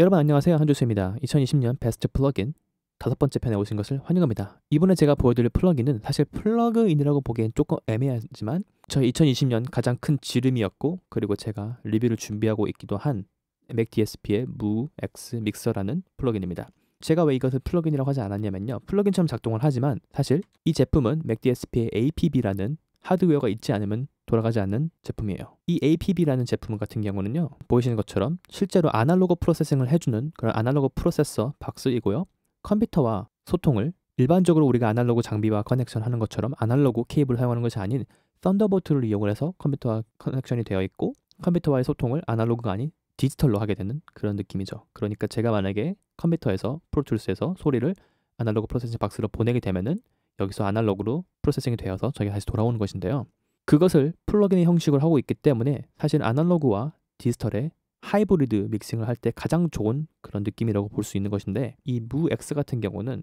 여러분 안녕하세요 한주수입니다. 2020년 베스트 플러그인 다섯 번째 편에 오신 것을 환영합니다. 이번에 제가 보여드릴 플러그인은 사실 플러그인이라고 보기엔 조금 애매하지만 저희 2020년 가장 큰 지름이었고 그리고 제가 리뷰를 준비하고 있기도 한맥 DSP의 무 X 믹서라는 플러그인입니다. 제가 왜 이것을 플러그인이라고 하지 않았냐면요. 플러그인처럼 작동을 하지만 사실 이 제품은 맥 DSP의 APB라는 하드웨어가 있지 않으면 돌아가지 않는 제품이에요. 이 APB라는 제품 같은 경우는요. 보이시는 것처럼 실제로 아날로그 프로세싱을 해주는 그런 아날로그 프로세서 박스이고요. 컴퓨터와 소통을 일반적으로 우리가 아날로그 장비와 커넥션하는 것처럼 아날로그 케이블을 사용하는 것이 아닌 썬더볼트를 이용 해서 컴퓨터와 커넥션이 되어 있고 컴퓨터와의 소통을 아날로그가 아닌 디지털로 하게 되는 그런 느낌이죠. 그러니까 제가 만약에 컴퓨터에서 프로툴스에서 소리를 아날로그 프로세싱 박스로 보내게 되면은 여기서 아날로그로 프로세싱이 되어서 저희가 다시 돌아오는 것인데요. 그것을 플러그인의 형식을 하고 있기 때문에 사실 아날로그와 디지털의 하이브리드 믹싱을 할 때 가장 좋은 그런 느낌이라고 볼 수 있는 것인데 이 무엑스 같은 경우는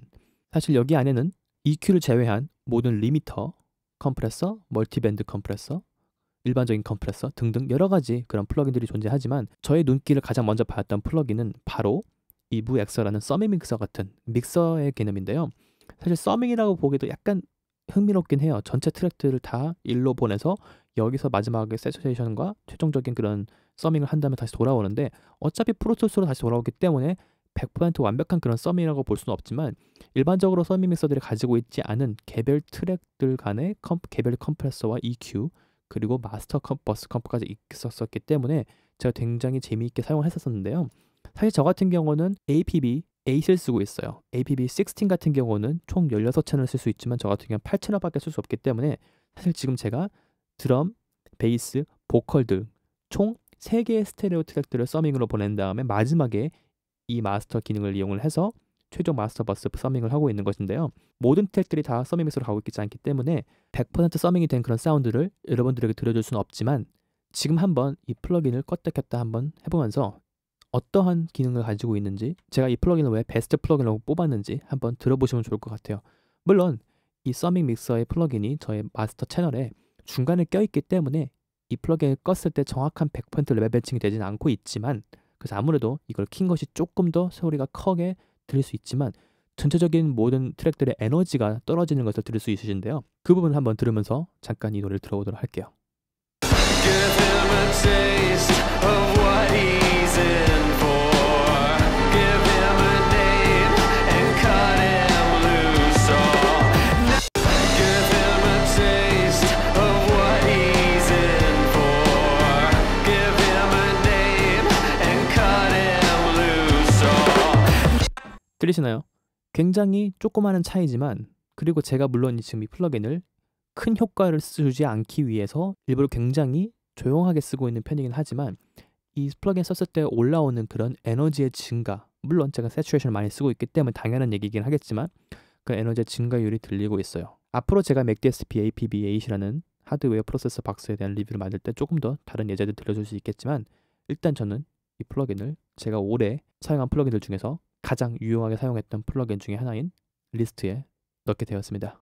사실 여기 안에는 EQ를 제외한 모든 리미터, 컴프레서, 멀티밴드 컴프레서, 일반적인 컴프레서 등등 여러 가지 그런 플러그인들이 존재하지만 저의 눈길을 가장 먼저 받았던 플러그인은 바로 이브엑서라는 서밋 믹서 같은 믹서의 개념인데요. 사실 서밍이라고 보기도 약간 흥미롭긴 해요. 전체 트랙들을 다 일로 보내서 여기서 마지막에 세츄레이션과 최종적인 그런 서밍을 한 다음에 다시 돌아오는데 어차피 프로토스로 다시 돌아오기 때문에 100% 완벽한 그런 서밍이라고 볼 수는 없지만 일반적으로 서밍 믹서들이 가지고 있지 않은 개별 트랙들 간의 컴, 개별 컴프레서와 EQ 그리고 마스터 컴버스 컴프까지 있었었기 때문에 제가 굉장히 재미있게 사용했었는데요. 사실 저 같은 경우는 APB 8을 쓰고 있어요. APB16 같은 경우는 총 16채널 쓸수 있지만 저 같은 경우는 8채널밖에 쓸 수 없기 때문에 사실 지금 제가 드럼, 베이스, 보컬 등 총 3개의 스테레오 트랙들을 서밍으로 보낸 다음에 마지막에 이 마스터 기능을 이용을 해서 최종 마스터 버스 서밍을 하고 있는 것인데요. 모든 트랙들이 다 서밍 믹스로 가고 있지 않기 때문에 100% 서밍이 된 그런 사운드를 여러분들에게 들려줄 수는 없지만 지금 한번 이플러그을 껐다 켰다 한번 해보면서 어떠한 기능을 가지고 있는지 제가 이 플러그인을 왜 베스트 플러그인이라 뽑았는지 한번 들어보시면 좋을 것 같아요. 물론 이 서밍 믹서의 플러그인이 저의 마스터 채널에 중간에 껴있기 때문에 이 플러그인을 껐을 때 정확한 100% 레벨 매칭이 되진 않고 있지만 그래서 아무래도 이걸 킨 것이 조금 더 소리가 크게 들릴 수 있지만 전체적인 모든 트랙들의 에너지가 떨어지는 것을 들을 수 있으신데요. 그 부분을 한번 들으면서 잠깐 이 노래를 들어보도록 할게요. 들리시나요? 굉장히 조그마한 차이지만 그리고 제가 물론 지금 이 플러그인을 큰 효과를 쓰지 않기 위해서 일부러 굉장히 조용하게 쓰고 있는 편이긴 하지만 이 플러그인 썼을 때 올라오는 그런 에너지의 증가 물론 제가 세츄레이션을 많이 쓰고 있기 때문에 당연한 얘기긴 하겠지만 그 에너지의 증가율이 들리고 있어요. 앞으로 제가 맥DSP APB8이라는 하드웨어 프로세서 박스에 대한 리뷰를 만들 때 조금 더 다른 예제들 들려줄 수 있겠지만 일단 저는 이 플러그인을 제가 올해 사용한 플러그인들 중에서 가장 유용하게 사용했던 플러그인 중의 하나인 리스트에 넣게 되었습니다.